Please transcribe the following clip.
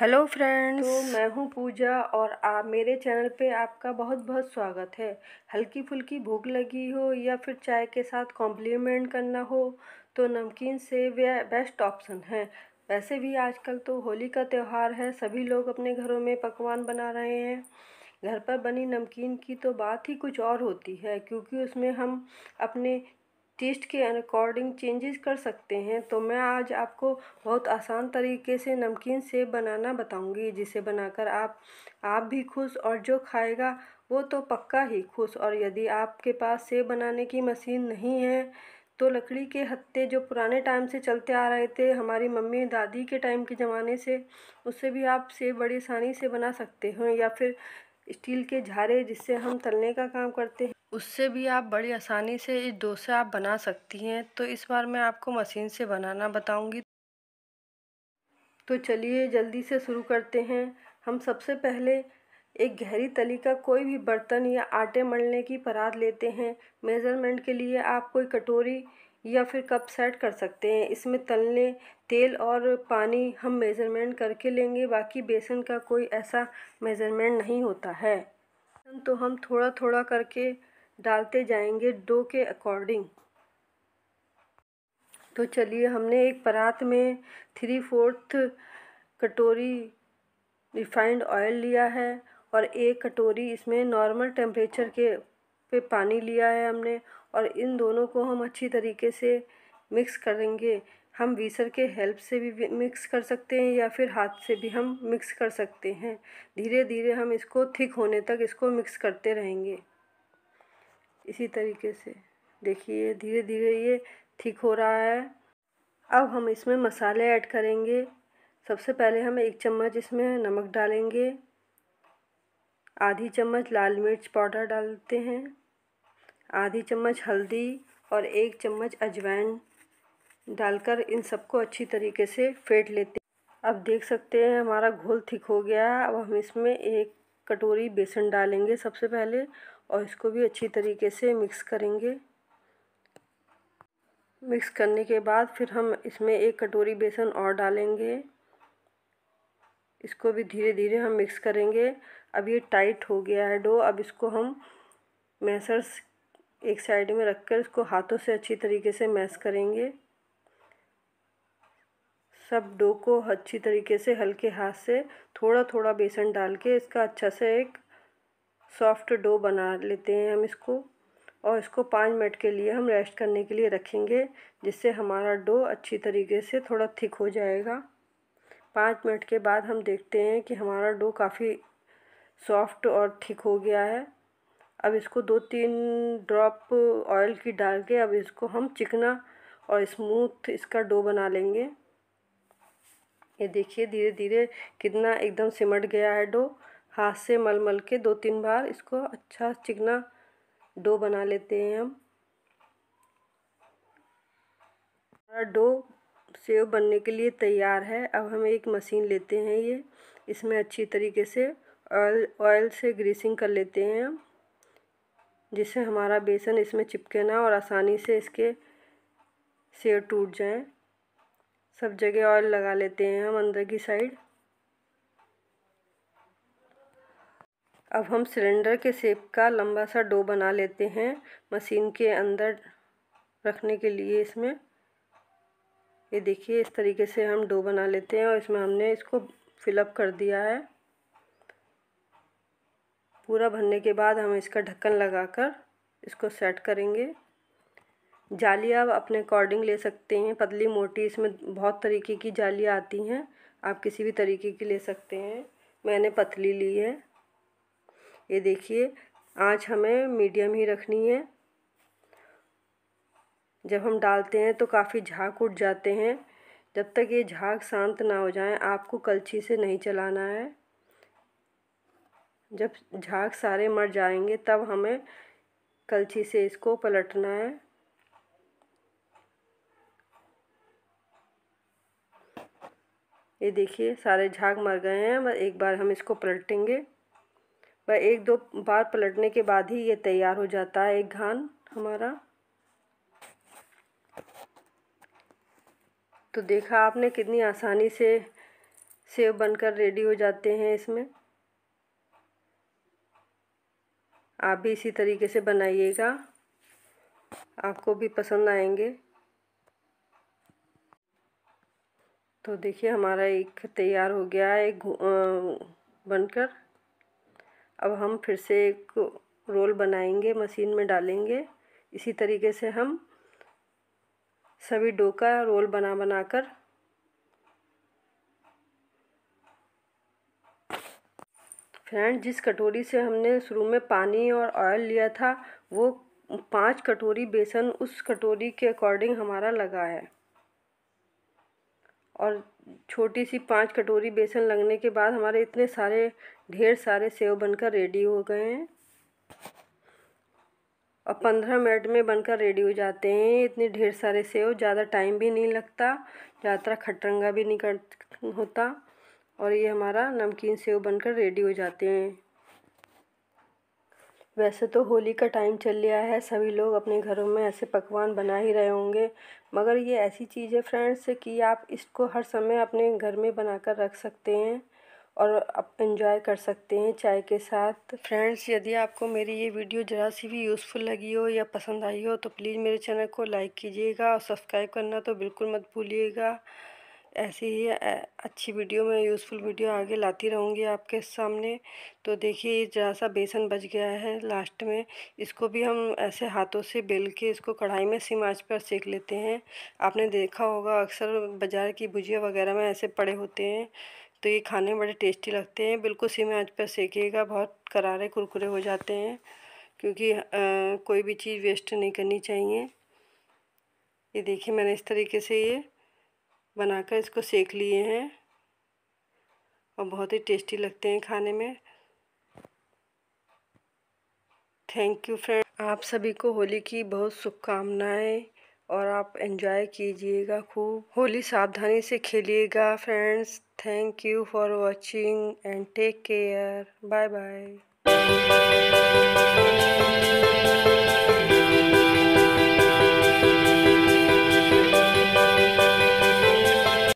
hello तो friends तो मैं हूँ पूजा और आप मेरे चैनल पे आपका बहुत बहुत स्वागत है हल्की फुल्की भूख लगी हो या फिर चाय के साथ कॉम्प्लीमेंट करना हो तो नमकीन से वे बेस्ट ऑप्शन है वैसे भी आजकल तो होली का त्यौहार है सभी लोग अपने घरों में पकवान बना रहे हैं घर पर बनी नमकीन की तो बात ही कुछ और होती है क्योंकि उसमें हम अपने टेस्ट के अकॉर्डिंग चेंजेस कर सकते हैं तो मैं आज आपको बहुत आसान तरीके से नमकीन सेब बनाना बताऊंगी जिसे बनाकर आप आप भी खुश और जो खाएगा वो तो पक्का ही खुश और यदि आपके पास सेब बनाने की मशीन नहीं है तो लकड़ी के हत्ते जो पुराने टाइम से चलते आ रहे थे हमारी मम्मी दादी के टाइम के ज़माने से उससे भी आप सेब बड़ी आसानी से बना सकते हो या फिर स्टील के झारे जिससे हम तलने का काम करते हैं उससे भी आप बड़ी आसानी से इस डोसे आप बना सकती हैं तो इस बार मैं आपको मशीन से बनाना बताऊंगी तो चलिए जल्दी से शुरू करते हैं हम सबसे पहले एक गहरी तली का कोई भी बर्तन या आटे मलने की परात लेते हैं मेज़रमेंट के लिए आप कोई कटोरी या फिर कप सेट कर सकते हैं इसमें तलने तेल और पानी हम मेज़रमेंट करके लेंगे बाकी बेसन का कोई ऐसा मेज़रमेंट नहीं होता है तो हम थोड़ा थोड़ा करके डालते जाएंगे डो के अकॉर्डिंग तो चलिए हमने एक परात में थ्री फोर्थ कटोरी रिफाइंड ऑयल लिया है और एक कटोरी इसमें नॉर्मल टेम्परेचर के पे पानी लिया है हमने और इन दोनों को हम अच्छी तरीके से मिक्स करेंगे हम वीसर के हेल्प से भी मिक्स कर सकते हैं या फिर हाथ से भी हम मिक्स कर सकते हैं धीरे धीरे हम इसको थिक होने तक इसको मिक्स करते रहेंगे इसी तरीके से देखिए धीरे धीरे ये थिक हो रहा है अब हम इसमें मसाले ऐड करेंगे सबसे पहले हम एक चम्मच इसमें नमक डालेंगे आधी चम्मच लाल मिर्च पाउडर डालते हैं आधी चम्मच हल्दी और एक चम्मच अजवाइन डालकर इन सबको अच्छी तरीके से फेंट लेते हैं अब देख सकते हैं हमारा घोल थिक हो गया है अब हम इसमें एक कटोरी बेसन डालेंगे सबसे पहले और इसको भी अच्छी तरीके से मिक्स करेंगे मिक्स करने के बाद फिर हम इसमें एक कटोरी बेसन और डालेंगे इसको भी धीरे धीरे हम मिक्स करेंगे अब ये टाइट हो गया है डो अब इसको हम मैसर्स एक साइड में रखकर इसको हाथों से अच्छी तरीके से मैस करेंगे सब डो को अच्छी तरीके से हल्के हाथ से थोड़ा थोड़ा बेसन डाल के इसका अच्छा से एक सॉफ्ट डो बना लेते हैं हम इसको और इसको पाँच मिनट के लिए हम रेस्ट करने के लिए रखेंगे जिससे हमारा डो अच्छी तरीके से थोड़ा थिक हो जाएगा पाँच मिनट के बाद हम देखते हैं कि हमारा डो काफ़ी सॉफ्ट और थिक हो गया है अब इसको दो तीन ड्रॉप ऑयल की डाल के अब इसको हम चिकना और स्मूथ इसका डो बना लेंगे ये देखिए धीरे धीरे कितना एकदम सिमट गया है डो हाथ से मल मल के दो तीन बार इसको अच्छा चिकना डो बना लेते हैं हम हमारा डो सेव बनने के लिए तैयार है अब हम एक मशीन लेते हैं ये इसमें अच्छी तरीके से ऑयल ऑयल से ग्रीसिंग कर लेते हैं हम जिससे हमारा बेसन इसमें चिपके ना और आसानी से इसके सेव टूट जाएं सब जगह ऑयल लगा लेते हैं हम अंदर की साइड अब हम सिलेंडर के सेप का लंबा सा डो बना लेते हैं मशीन के अंदर रखने के लिए इसमें ये देखिए इस तरीके से हम डो बना लेते हैं और इसमें हमने इसको फिलअप कर दिया है पूरा भरने के बाद हम इसका ढक्कन लगाकर इसको सेट करेंगे जाली आप अपने अकॉर्डिंग ले सकते हैं पतली मोटी इसमें बहुत तरीके की जालियाँ आती हैं आप किसी भी तरीके की ले सकते हैं मैंने पतली ली है ये देखिए आँच हमें मीडियम ही रखनी है जब हम डालते हैं तो काफ़ी झाग उठ जाते हैं जब तक ये झाग शांत ना हो जाए आपको कलछी से नहीं चलाना है जब झाग सारे मर जाएंगे तब हमें कलछी से इसको पलटना है ये देखिए सारे झाग मर गए हैं बस एक बार हम इसको पलटेंगे वह एक दो बार पलटने के बाद ही ये तैयार हो जाता है एक घान हमारा तो देखा आपने कितनी आसानी से सेव बनकर रेडी हो जाते हैं इसमें आप भी इसी तरीके से बनाइएगा आपको भी पसंद आएंगे तो देखिए हमारा एक तैयार हो गया है बनकर अब हम फिर से एक रोल बनाएंगे मशीन में डालेंगे इसी तरीके से हम सभी डो का रोल बना बना कर फ्रेंड जिस कटोरी से हमने शुरू में पानी और ऑयल लिया था वो पाँच कटोरी बेसन उस कटोरी के अकॉर्डिंग हमारा लगा है और छोटी सी पाँच कटोरी बेसन लगने के बाद हमारे इतने सारे ढेर सारे सेव बनकर रेडी हो गए हैं और पंद्रह मिनट में बनकर रेडी हो जाते हैं इतने ढेर सारे सेव ज़्यादा टाइम भी नहीं लगता यात्रा खटरंगा भी नहीं कर होता और ये हमारा नमकीन सेव बनकर रेडी हो जाते हैं वैसे तो होली का टाइम चल गया है सभी लोग अपने घरों में ऐसे पकवान बना ही रहे होंगे मगर ये ऐसी चीज़ है फ्रेंड्स कि आप इसको हर समय अपने घर में बनाकर रख सकते हैं और आप इन्जॉय कर सकते हैं चाय के साथ फ्रेंड्स यदि आपको मेरी ये वीडियो ज़रा सी भी यूज़फुल लगी हो या पसंद आई हो तो प्लीज़ मेरे चैनल को लाइक कीजिएगा और सब्सक्राइब करना तो बिल्कुल मत भूलिएगा ऐसी ही अच्छी वीडियो में यूज़फुल वीडियो आगे लाती रहूँगी आपके सामने तो देखिए ये जरा सा बेसन बच गया है लास्ट में इसको भी हम ऐसे हाथों से बेल के इसको कढ़ाई में सिम आँच पर सेक लेते हैं आपने देखा होगा अक्सर बाज़ार की भुजिया वगैरह में ऐसे पड़े होते हैं तो ये खाने में बड़े टेस्टी लगते हैं बिल्कुल सीमे आँच पर सेकिएगा बहुत करारे कुरकुरे हो जाते हैं क्योंकि आ, कोई भी चीज़ वेस्ट नहीं करनी चाहिए ये देखिए मैंने इस तरीके से ये बनाकर इसको सेक लिए हैं और बहुत ही टेस्टी लगते हैं खाने में थैंक यू फ्रेंड आप सभी को होली की बहुत शुभकामनाएँ और आप एंजॉय कीजिएगा खूब होली सावधानी से खेलिएगा friends thank you for watching and take care bye bye